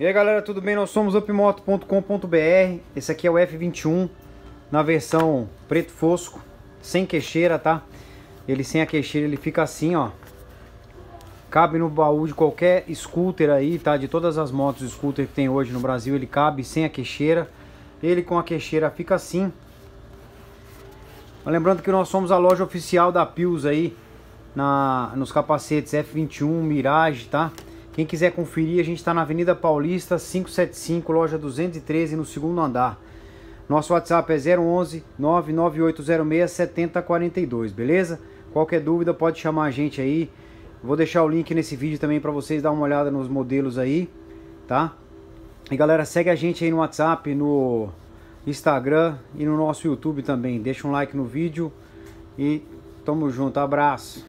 E aí galera, tudo bem? Nós somos upmoto.com.br Esse aqui é o F21 Na versão preto fosco Sem queixeira, tá? Ele sem a queixeira, ele fica assim, ó Cabe no baú de qualquer scooter aí, tá? De todas as motos scooter que tem hoje no Brasil Ele cabe sem a queixeira Ele com a queixeira fica assim Mas Lembrando que nós somos a loja oficial da Pius aí na, Nos capacetes F21, Mirage, tá? Quem quiser conferir, a gente está na Avenida Paulista 575, loja 213, no segundo andar. Nosso WhatsApp é 011 99806 7042, beleza? Qualquer dúvida pode chamar a gente aí. Vou deixar o link nesse vídeo também para vocês dar uma olhada nos modelos aí, tá? E galera, segue a gente aí no WhatsApp, no Instagram e no nosso YouTube também. Deixa um like no vídeo e tamo junto, abraço.